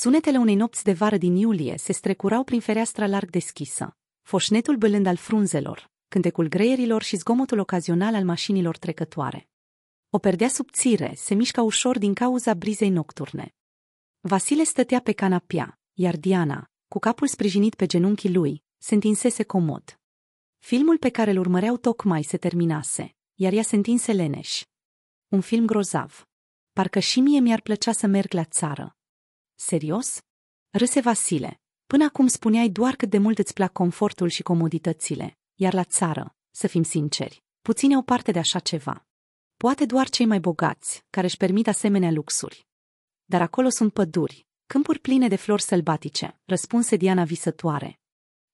Sunetele unei nopți de vară din iulie se strecurau prin fereastra larg deschisă, foșnetul bălând al frunzelor, cântecul greierilor și zgomotul ocazional al mașinilor trecătoare. O perdea subțire se mișca ușor din cauza brizei nocturne. Vasile stătea pe canapea, iar Diana, cu capul sprijinit pe genunchii lui, se întinsese comod. Filmul pe care îl urmăreau tocmai se terminase, iar ea se întinse leneș. Un film grozav. Parcă și mie mi-ar plăcea să merg la țară, Serios? Râse Vasile. Până acum spuneai doar cât de mult îți plac confortul și comoditățile, iar la țară, să fim sinceri, puține au parte de așa ceva. Poate doar cei mai bogați, care își permit asemenea luxuri. Dar acolo sunt păduri, câmpuri pline de flori sălbatice, răspunse Diana visătoare.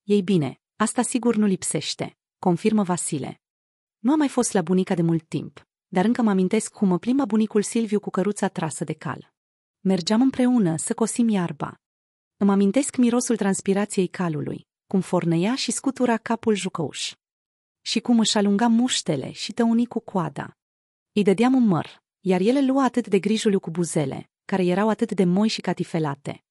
Ei bine, asta sigur nu lipsește, confirmă Vasile. Nu am mai fost la bunica de mult timp, dar încă mă amintesc cum mă plimba bunicul Silviu cu căruța trasă de cal. Mergeam împreună să cosim iarba. Îmi amintesc mirosul transpirației calului, cum fornăia și scutura capul jucăuș. Și cum își alunga muștele și tăuni cu coada. Îi dădeam un măr, iar ele lua atât de grijuliu cu buzele, care erau atât de moi și catifelate.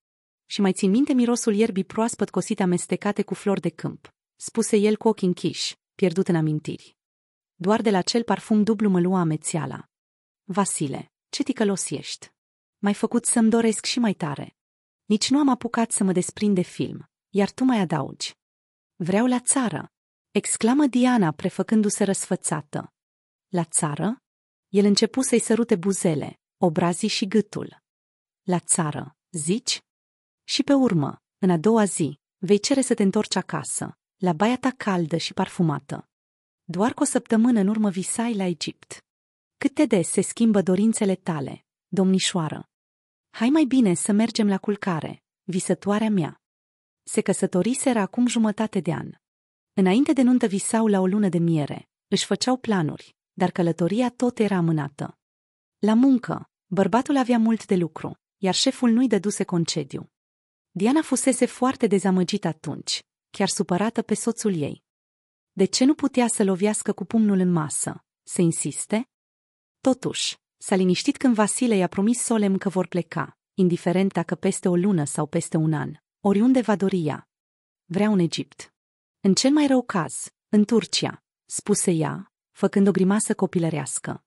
Și mai țin minte mirosul ierbii proaspăt cosite amestecate cu flori de câmp, spuse el cu ochii închiși, pierdut în amintiri. Doar de la cel parfum dublu mă lua amețeala. Vasile, ce ticălos ești! m-ai făcut să-mi doresc și mai tare. Nici nu am apucat să mă desprind de film, iar tu mai adaugi. Vreau la țară, exclamă Diana, prefăcându-se răsfățată. La țară? El începu să-i sărute buzele, obrazii și gâtul. La țară, zici? Și pe urmă, în a doua zi, vei cere să te întorci acasă, la baia ta caldă și parfumată. Doar cu o săptămână în urmă visai la Egipt. Cât de des se schimbă dorințele tale, domnișoară, Hai mai bine să mergem la culcare, visătoarea mea. Se căsătoriseră acum jumătate de an. Înainte de nuntă visau la o lună de miere, își făceau planuri, dar călătoria tot era amânată. La muncă, bărbatul avea mult de lucru, iar șeful nu-i dăduse concediu. Diana fusese foarte dezamăgită atunci, chiar supărată pe soțul ei. De ce nu putea să lovească cu pumnul în masă? Se insiste? Totuși, S-a liniștit când Vasile i-a promis solemn că vor pleca, indiferent dacă peste o lună sau peste un an, oriunde va dori ea. Vrea un Egipt. În cel mai rău caz, în Turcia, spuse ea, făcând o grimasă copilărească.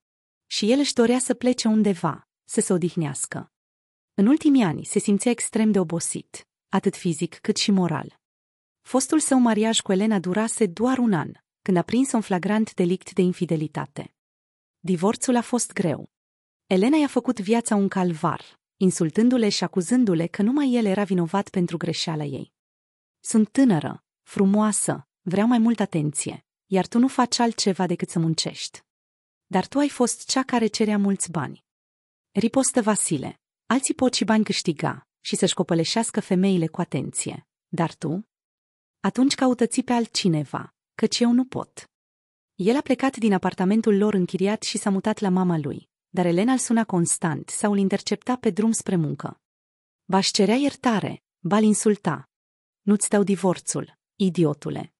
Și el își dorea să plece undeva, să se odihnească. În ultimii ani se simțea extrem de obosit, atât fizic cât și moral. Fostul său mariaj cu Elena durase doar un an, când a prins un flagrant delict de infidelitate. Divorțul a fost greu, Elena i-a făcut viața un calvar, insultându-le și acuzându-le că numai el era vinovat pentru greșeala ei. Sunt tânără, frumoasă, vreau mai multă atenție, iar tu nu faci altceva decât să muncești. Dar tu ai fost cea care cerea mulți bani. Ripostă Vasile, alții pot și bani câștiga și să-și copăleșească femeile cu atenție, dar tu? Atunci caută-ți pe altcineva, căci eu nu pot. El a plecat din apartamentul lor închiriat și s-a mutat la mama lui, dar Elena îl suna constant sau îl intercepta pe drum spre muncă. ba cerea iertare, ba insulta. Nu-ți dau divorțul, idiotule.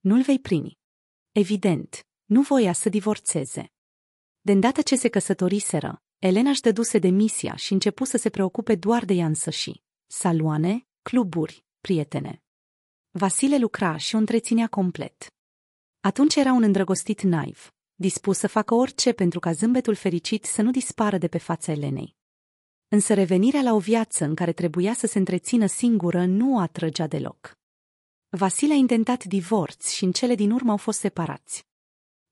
Nu-l vei primi. Evident, nu voia să divorțeze. De îndată ce se căsătoriseră, Elena își dăduse demisia și începu să se preocupe doar de ea însăși. Saloane, cluburi, prietene. Vasile lucra și o întreținea complet. Atunci era un îndrăgostit naiv, dispus să facă orice pentru ca zâmbetul fericit să nu dispară de pe fața Elenei. Însă revenirea la o viață în care trebuia să se întrețină singură nu o atrăgea deloc. Vasile a intentat divorț și în cele din urmă au fost separați.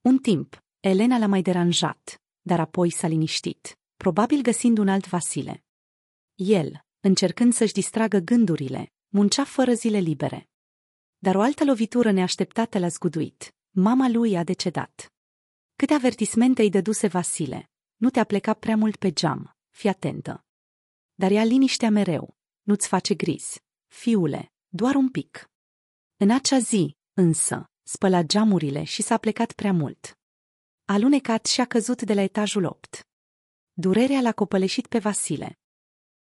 Un timp, Elena l-a mai deranjat, dar apoi s-a liniștit, probabil găsind un alt Vasile. El, încercând să-și distragă gândurile, muncea fără zile libere. Dar o altă lovitură neașteptată l-a zguduit. Mama lui a decedat. Câte avertismente îi dăduse Vasile. Nu te-a plecat prea mult pe geam, fii atentă. Dar ea liniștea mereu. Nu-ți face gris. Fiule, doar un pic. În acea zi, însă, spăla geamurile și s-a plecat prea mult. Alunecat și a căzut de la etajul 8. Durerea l-a copăleșit pe Vasile.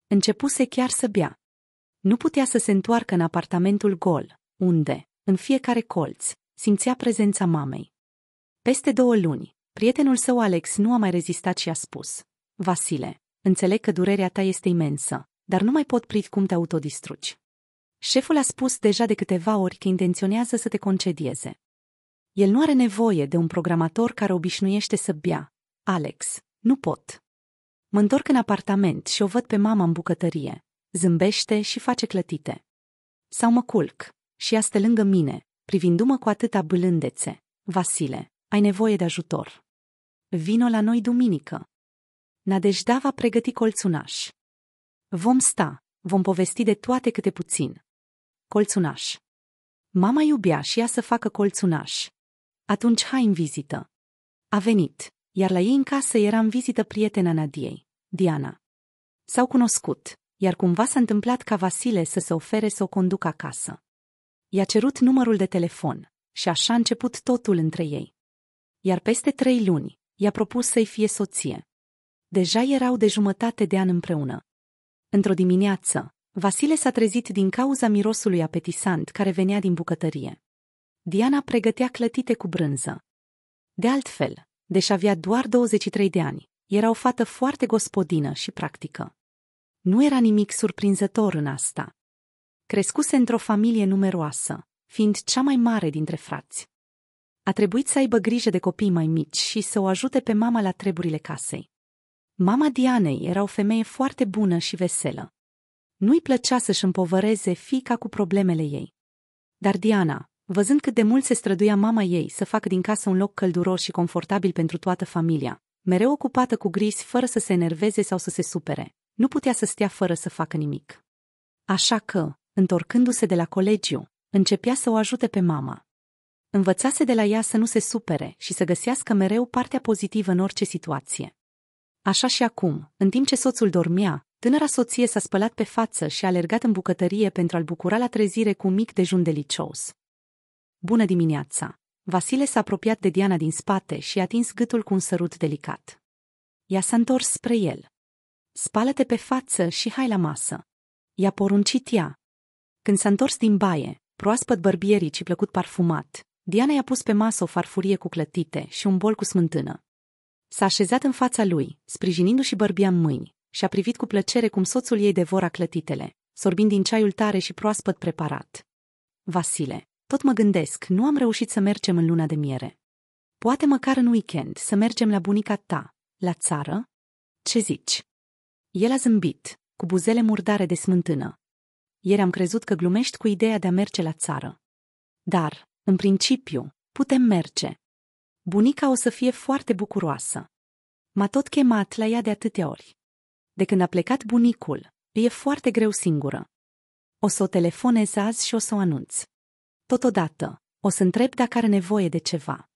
Începuse chiar să bea. Nu putea să se întoarcă în apartamentul gol, unde, în fiecare colț, simțea prezența mamei. Peste două luni, prietenul său Alex nu a mai rezistat și a spus Vasile, înțeleg că durerea ta este imensă, dar nu mai pot privi cum te autodistrugi. Șeful a spus deja de câteva ori că intenționează să te concedieze. El nu are nevoie de un programator care obișnuiește să bea. Alex, nu pot. Mă întorc în apartament și o văd pe mama în bucătărie. Zâmbește și face clătite. Sau mă culc și este lângă mine, privindu-mă cu atâta blândețe. Vasile, ai nevoie de ajutor. Vino la noi duminică. Nadejda va pregăti colțunaș. Vom sta, vom povesti de toate câte puțin. Colțunaș. Mama iubea și ea să facă colțunaș. Atunci hai în vizită. A venit, iar la ei în casă era în vizită prietena Nadiei, Diana. S-au cunoscut, iar cumva s-a întâmplat ca Vasile să se ofere să o conducă acasă. I-a cerut numărul de telefon și așa a început totul între ei iar peste trei luni i-a propus să-i fie soție. Deja erau de jumătate de an împreună. Într-o dimineață, Vasile s-a trezit din cauza mirosului apetisant care venea din bucătărie. Diana pregătea clătite cu brânză. De altfel, deși avea doar 23 de ani, era o fată foarte gospodină și practică. Nu era nimic surprinzător în asta. Crescuse într-o familie numeroasă, fiind cea mai mare dintre frați a trebuit să aibă grijă de copii mai mici și să o ajute pe mama la treburile casei. Mama Dianei era o femeie foarte bună și veselă. Nu-i plăcea să-și împovăreze fica cu problemele ei. Dar Diana, văzând cât de mult se străduia mama ei să facă din casă un loc călduros și confortabil pentru toată familia, mereu ocupată cu griji fără să se enerveze sau să se supere, nu putea să stea fără să facă nimic. Așa că, întorcându-se de la colegiu, începea să o ajute pe mama, Învățase de la ea să nu se supere și să găsească mereu partea pozitivă în orice situație. Așa și acum, în timp ce soțul dormea, tânăra soție s-a spălat pe față și a alergat în bucătărie pentru a-l bucura la trezire cu un mic dejun delicios. Bună dimineața! Vasile s-a apropiat de Diana din spate și a atins gâtul cu un sărut delicat. Ea s-a întors spre el. Spală-te pe față și hai la masă. I-a poruncit ea. Când s-a întors din baie, proaspăt bărbierii și plăcut parfumat, Diana i-a pus pe masă o farfurie cu clătite și un bol cu smântână. S-a așezat în fața lui, sprijinindu-și bărbia în mâini, și a privit cu plăcere cum soțul ei devora clătitele, sorbind din ceaiul tare și proaspăt preparat. Vasile, tot mă gândesc, nu am reușit să mergem în luna de miere. Poate măcar în weekend să mergem la bunica ta, la țară? Ce zici? El a zâmbit, cu buzele murdare de smântână. Ieri am crezut că glumești cu ideea de a merge la țară. Dar, în principiu, putem merge. Bunica o să fie foarte bucuroasă. M-a tot chemat la ea de atâtea ori. De când a plecat bunicul, e foarte greu singură. O să o telefonez azi și o să o anunț. Totodată, o să întreb dacă are nevoie de ceva.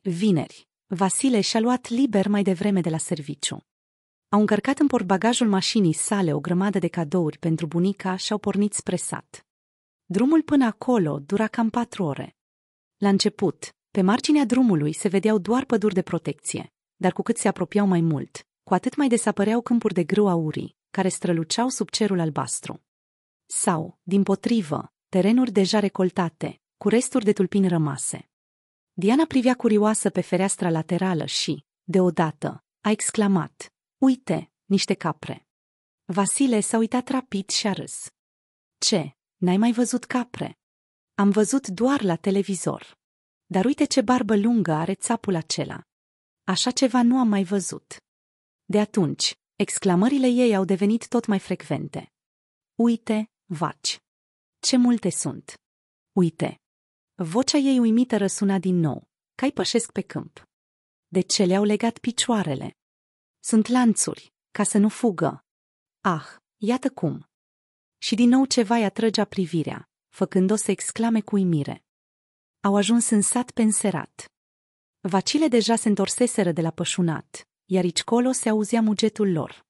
Vineri, Vasile și-a luat liber mai devreme de la serviciu. Au încărcat în portbagajul mașinii sale o grămadă de cadouri pentru bunica și au pornit spre sat. Drumul până acolo dura cam patru ore. La început, pe marginea drumului se vedeau doar păduri de protecție, dar cu cât se apropiau mai mult, cu atât mai desapăreau câmpuri de grâu aurii, care străluceau sub cerul albastru. Sau, din potrivă, terenuri deja recoltate, cu resturi de tulpini rămase. Diana privea curioasă pe fereastra laterală și, deodată, a exclamat, Uite, niște capre! Vasile s-a uitat rapid și a râs. Ce, n-ai mai văzut capre? Am văzut doar la televizor. Dar uite ce barbă lungă are țapul acela. Așa ceva nu am mai văzut. De atunci, exclamările ei au devenit tot mai frecvente. Uite, vaci. Ce multe sunt. Uite. Vocea ei uimită răsuna din nou, cai pășesc pe câmp. De ce le-au legat picioarele? Sunt lanțuri, ca să nu fugă. Ah, iată cum. Și din nou ceva i-atrăgea privirea, făcând-o să exclame cu imire. Au ajuns în sat penserat. Vacile deja se întorseseră de la pășunat, iar colo se auzea mugetul lor.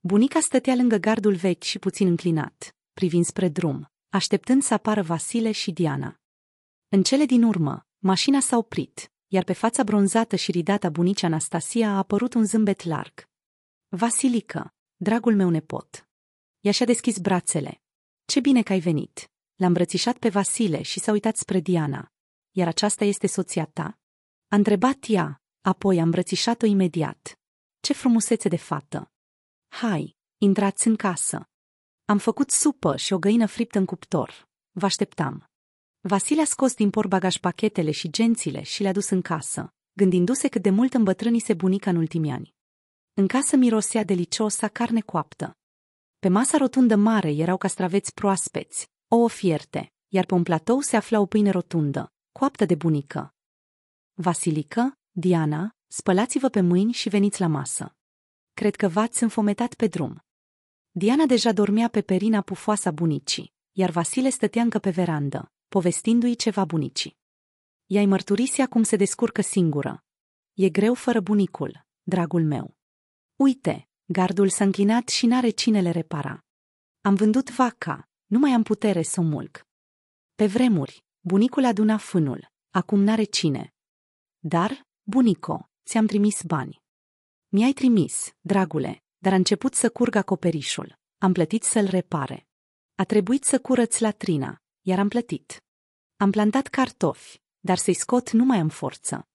Bunica stătea lângă gardul vechi și puțin înclinat, privind spre drum, așteptând să apară Vasile și Diana. În cele din urmă, mașina s-a oprit, iar pe fața bronzată și ridată a bunicii Anastasia a apărut un zâmbet larg. Vasilică, dragul meu nepot! Ea și-a deschis brațele. Ce bine că ai venit! L-a îmbrățișat pe Vasile și s-a uitat spre Diana. Iar aceasta este soția ta? A întrebat ea, apoi a îmbrățișat-o imediat. Ce frumusețe de fată! Hai, intrați în casă! Am făcut supă și o găină friptă în cuptor. Vă așteptam. Vasile a scos din porbagaj pachetele și gențile și le-a dus în casă, gândindu-se cât de mult îmbătrânise bunica în ultimii ani. În casă mirosea delicios carne coaptă. Pe masa rotundă mare erau castraveți proaspeți, ouă fierte, iar pe un platou se afla o pâine rotundă, coaptă de bunică. Vasilică, Diana, spălați-vă pe mâini și veniți la masă. Cred că v-ați înfometat pe drum. Diana deja dormea pe perina pufoasa bunicii, iar Vasile stătea încă pe verandă, povestindu-i ceva bunicii. Ea-i mărturise acum se descurcă singură. E greu fără bunicul, dragul meu. Uite, gardul s-a închinat și n-are cine le repara. Am vândut vaca, nu mai am putere să o mulc. Pe vremuri, bunicul aduna fânul, acum n-are cine. Dar, bunico, ți-am trimis bani. Mi-ai trimis, dragule, dar a început să curgă acoperișul. Am plătit să-l repare. A trebuit să curăț latrina, iar am plătit. Am plantat cartofi, dar să-i scot nu mai am forță.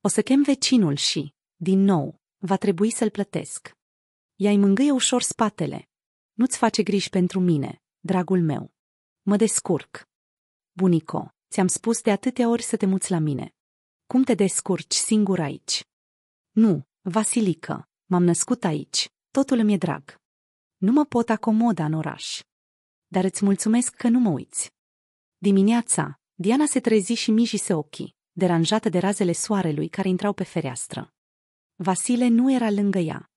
O să chem vecinul și, din nou, va trebui să-l plătesc. Ea îi mângâie ușor spatele. Nu-ți face griji pentru mine, dragul meu. Mă descurc. Bunico, ți-am spus de atâtea ori să te muți la mine. Cum te descurci singur aici? Nu, Vasilică, m-am născut aici, totul îmi e drag. Nu mă pot acomoda în oraș. Dar îți mulțumesc că nu mă uiți. Dimineața, Diana se trezi și mijise ochii, deranjată de razele soarelui care intrau pe fereastră. Vasile nu era lângă ea.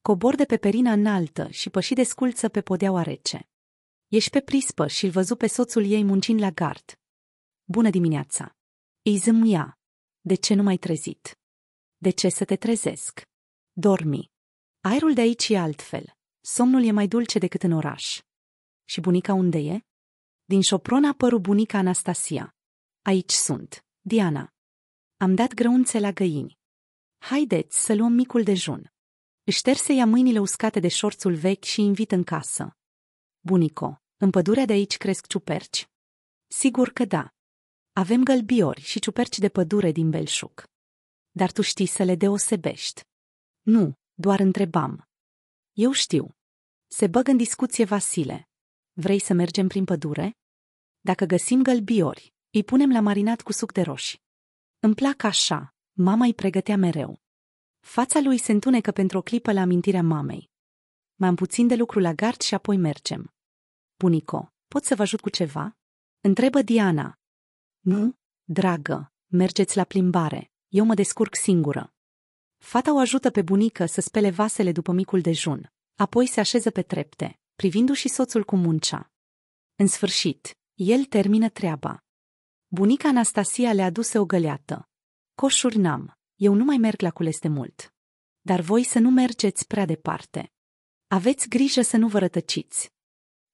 Cobor de pe perina înaltă și păși de sculță pe podeaua rece ești pe prispă și îl văzu pe soțul ei muncind la gard. Bună dimineața! Îi zâmia. De ce nu mai trezit? De ce să te trezesc? Dormi. Aerul de aici e altfel. Somnul e mai dulce decât în oraș. Și bunica unde e? Din șopron părut bunica Anastasia. Aici sunt, Diana. Am dat grăunțe la găini. Haideți să luăm micul dejun. Își terse ea mâinile uscate de șorțul vechi și invit în casă. Bunico, în pădurea de aici cresc ciuperci? Sigur că da. Avem gălbiori și ciuperci de pădure din belșug. Dar tu știi să le deosebești. Nu, doar întrebam. Eu știu. Se băg în discuție Vasile. Vrei să mergem prin pădure? Dacă găsim gălbiori, îi punem la marinat cu suc de roșii. Îmi plac așa, mama îi pregătea mereu. Fața lui se întunecă pentru o clipă la amintirea mamei. Mai am puțin de lucru la gard și apoi mergem. Bunico, pot să vă ajut cu ceva? Întrebă Diana. Nu, dragă, mergeți la plimbare, eu mă descurc singură. Fata o ajută pe bunică să spele vasele după micul dejun, apoi se așeză pe trepte, privindu-și soțul cu muncea. În sfârșit, el termină treaba. Bunica Anastasia le aduse o găleată. Coșuri n-am, eu nu mai merg la cules de mult. Dar voi să nu mergeți prea departe. Aveți grijă să nu vă rătăciți.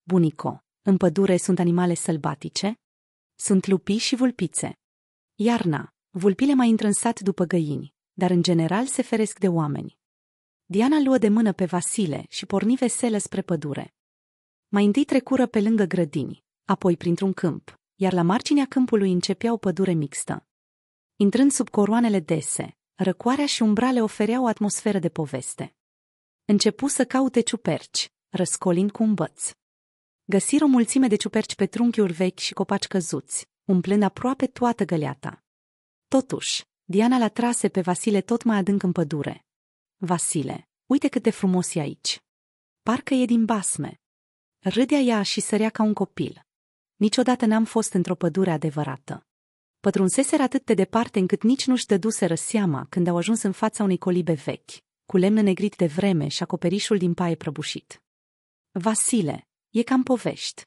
Bunico, în pădure sunt animale sălbatice? Sunt lupii și vulpițe. Iarna, vulpile mai intră în sat după găini, dar în general se feresc de oameni. Diana luă de mână pe Vasile și porni veselă spre pădure. Mai întâi trecură pe lângă grădini, apoi printr-un câmp, iar la marginea câmpului începea o pădure mixtă. Intrând sub coroanele dese, răcoarea și umbrale ofereau o atmosferă de poveste. Începu să caute ciuperci, răscolind cu un băț. Găsir o mulțime de ciuperci pe trunchiuri vechi și copaci căzuți, umplând aproape toată găleata. Totuși, Diana l-a trase pe Vasile tot mai adânc în pădure. Vasile, uite cât de frumos e aici. Parcă e din basme. Râdea ea și sărea ca un copil. Niciodată n-am fost într-o pădure adevărată. Pătrunseser atât de departe încât nici nu-și dăduseră seama când au ajuns în fața unei colibe vechi, cu lemn negrit de vreme și acoperișul din paie prăbușit. Vasile, E cam povești.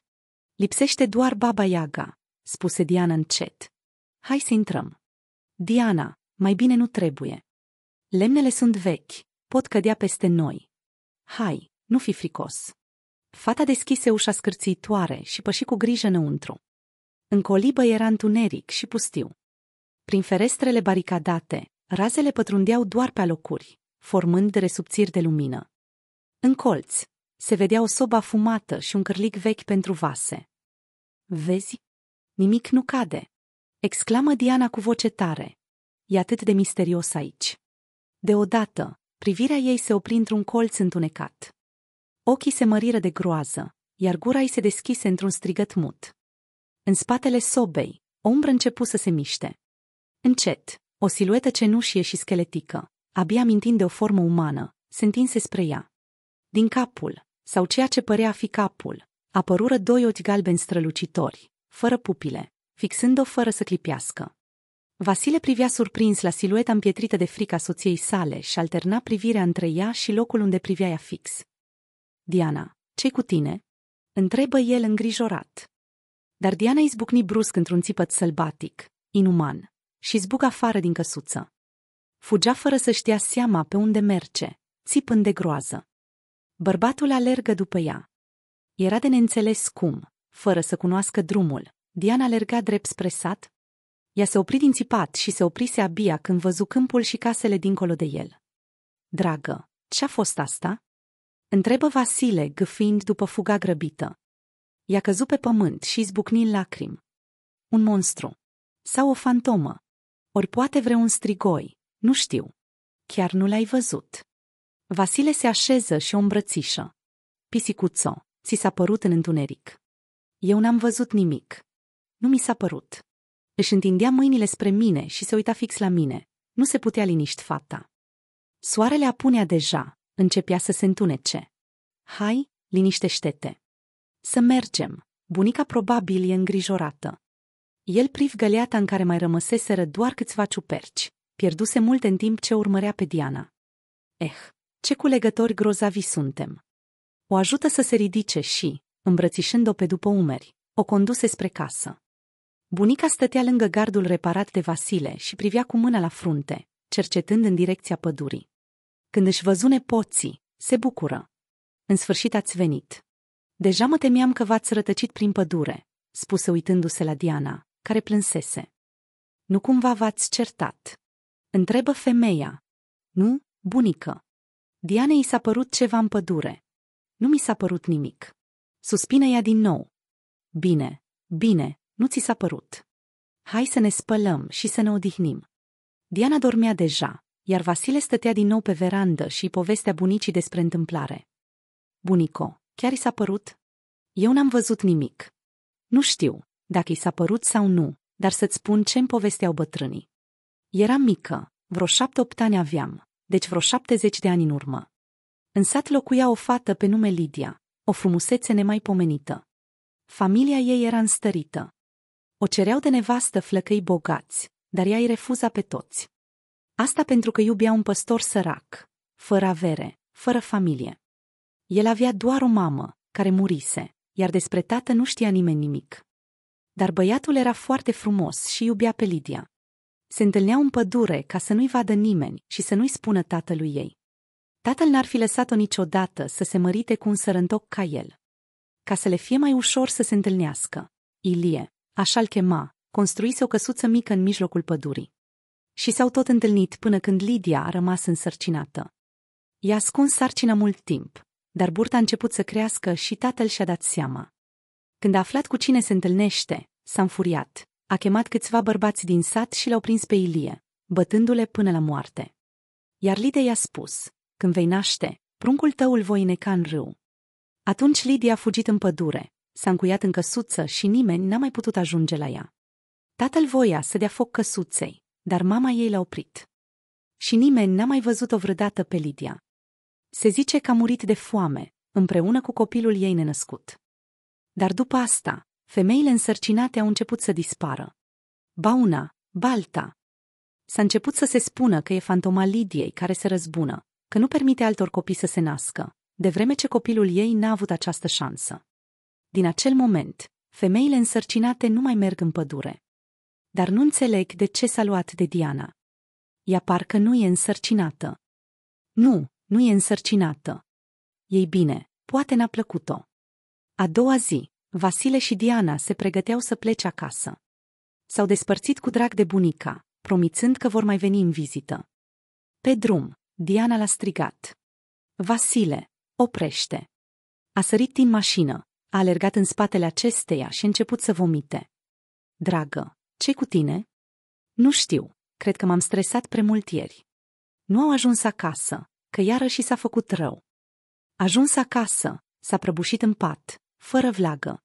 Lipsește doar Baba Iaga, spuse Diana încet. Hai să intrăm. Diana, mai bine nu trebuie. Lemnele sunt vechi, pot cădea peste noi. Hai, nu fi fricos. Fata deschise ușa scârțitoare și păși cu grijă înăuntru. În colibă era întuneric și pustiu. Prin ferestrele baricadate, razele pătrundeau doar pe alocuri, formând resubțiri de lumină. În colț, se vedea o soba fumată și un cârlic vechi pentru vase. Vezi? Nimic nu cade. Exclamă Diana cu voce tare. E atât de misterios aici. Deodată, privirea ei se opri într-un colț întunecat. Ochii se măriră de groază, iar gura ei se deschise într-un strigăt mut. În spatele sobei, o umbră începu să se miște. Încet, o siluetă cenușie și scheletică, abia mintind de o formă umană, se întinse spre ea. Din capul, sau ceea ce părea a fi capul, apărură doi ochi galbeni strălucitori, fără pupile, fixând-o fără să clipească. Vasile privea surprins la silueta împietrită de frica soției sale și alterna privirea între ea și locul unde privea ea fix. Diana, ce cu tine?" întrebă el îngrijorat. Dar Diana izbucni brusc într-un țipăt sălbatic, inuman, și zbuc afară din căsuță. Fugea fără să știa seama pe unde merge, țipând de groază. Bărbatul alergă după ea. Era de neînțeles cum, fără să cunoască drumul, Diana alerga drept spre sat. Ea se opri din țipat și se oprise abia când văzu câmpul și casele dincolo de el. Dragă, ce-a fost asta? Întrebă Vasile, gâfind după fuga grăbită. Ea căzu pe pământ și izbucni în lacrim. Un monstru. Sau o fantomă. Ori poate vreun strigoi. Nu știu. Chiar nu l-ai văzut. Vasile se așeză și o îmbrățișă. Pisicuțo, ți s-a părut în întuneric. Eu n-am văzut nimic. Nu mi s-a părut. Își întindea mâinile spre mine și se uita fix la mine. Nu se putea liniști fata. Soarele apunea deja, începea să se întunece. Hai, liniștește-te. Să mergem. Bunica probabil e îngrijorată. El priv găleata în care mai rămăseseră doar câțiva ciuperci. Pierduse multe în timp ce urmărea pe Diana. Eh, ce culegători grozavi suntem! O ajută să se ridice și, îmbrățișând-o pe după umeri, o conduse spre casă. Bunica stătea lângă gardul reparat de Vasile și privea cu mâna la frunte, cercetând în direcția pădurii. Când își văzune poții, se bucură. În sfârșit ați venit. Deja mă temeam că v-ați rătăcit prin pădure, spuse uitându-se la Diana, care plânsese. Nu cumva v-ați certat. Întrebă femeia. Nu, bunică. Diane i s-a părut ceva în pădure. Nu mi s-a părut nimic. Suspine ea din nou. Bine, bine, nu ți s-a părut. Hai să ne spălăm și să ne odihnim. Diana dormea deja, iar Vasile stătea din nou pe verandă și povestea bunicii despre întâmplare. Bunico, chiar i s-a părut? Eu n-am văzut nimic. Nu știu dacă i s-a părut sau nu, dar să-ți spun ce-mi povesteau bătrânii. Eram mică, vreo șapte-opt ani aveam deci vreo 70 de ani în urmă. În sat locuia o fată pe nume Lidia, o frumusețe nemaipomenită. Familia ei era înstărită. O cereau de nevastă flăcăi bogați, dar ea îi refuza pe toți. Asta pentru că iubea un păstor sărac, fără avere, fără familie. El avea doar o mamă, care murise, iar despre tată nu știa nimeni nimic. Dar băiatul era foarte frumos și iubea pe Lidia. Se întâlneau în pădure ca să nu-i vadă nimeni și să nu-i spună tatălui ei. Tatăl n-ar fi lăsat-o niciodată să se mărite cu un sărântoc ca el. Ca să le fie mai ușor să se întâlnească, Ilie, așa-l chema, construise o căsuță mică în mijlocul pădurii. Și s-au tot întâlnit până când Lidia a rămas însărcinată. I-a ascuns sarcina mult timp, dar burta a început să crească și tatăl și-a dat seama. Când a aflat cu cine se întâlnește, s-a înfuriat a chemat câțiva bărbați din sat și l-au prins pe Ilie, bătându-le până la moarte. Iar Lidia i-a spus, când vei naște, pruncul tău îl voi îneca în râu. Atunci Lidia a fugit în pădure, s-a încuiat în căsuță și nimeni n-a mai putut ajunge la ea. Tatăl voia să dea foc căsuței, dar mama ei l-a oprit. Și nimeni n-a mai văzut-o vreodată pe Lidia. Se zice că a murit de foame, împreună cu copilul ei nenăscut. Dar după asta, femeile însărcinate au început să dispară. Bauna, Balta. S-a început să se spună că e fantoma Lidiei care se răzbună, că nu permite altor copii să se nască, de vreme ce copilul ei n-a avut această șansă. Din acel moment, femeile însărcinate nu mai merg în pădure. Dar nu înțeleg de ce s-a luat de Diana. Ea parcă nu e însărcinată. Nu, nu e însărcinată. Ei bine, poate n-a plăcut-o. A doua zi, Vasile și Diana se pregăteau să plece acasă. S-au despărțit cu drag de bunica, promițând că vor mai veni în vizită. Pe drum, Diana l-a strigat. Vasile, oprește! A sărit din mașină, a alergat în spatele acesteia și a început să vomite. Dragă, ce cu tine? Nu știu, cred că m-am stresat prea mult ieri. Nu au ajuns acasă, că iarăși s-a făcut rău. Ajuns acasă, s-a prăbușit în pat, fără vlagă,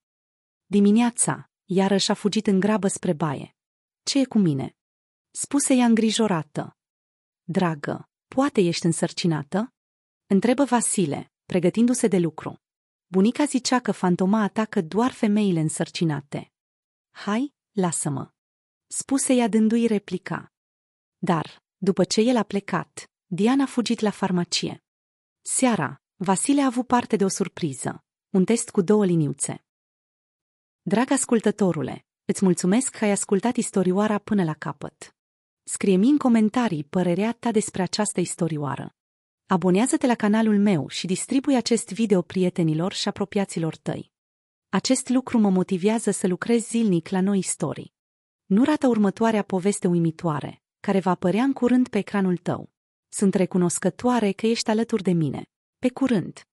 Dimineața, iarăși a fugit în grabă spre baie. Ce e cu mine? Spuse ea îngrijorată. Dragă, poate ești însărcinată? Întrebă Vasile, pregătindu-se de lucru. Bunica zicea că fantoma atacă doar femeile însărcinate. Hai, lasă-mă. Spuse ea dându-i replica. Dar, după ce el a plecat, Diana a fugit la farmacie. Seara, Vasile a avut parte de o surpriză. Un test cu două liniuțe. Drag ascultătorule, îți mulțumesc că ai ascultat istorioara până la capăt. Scrie-mi în comentarii părerea ta despre această istorioară. Abonează-te la canalul meu și distribui acest video prietenilor și apropiaților tăi. Acest lucru mă motivează să lucrez zilnic la noi istorii. Nu rata următoarea poveste uimitoare, care va apărea în curând pe ecranul tău. Sunt recunoscătoare că ești alături de mine. Pe curând!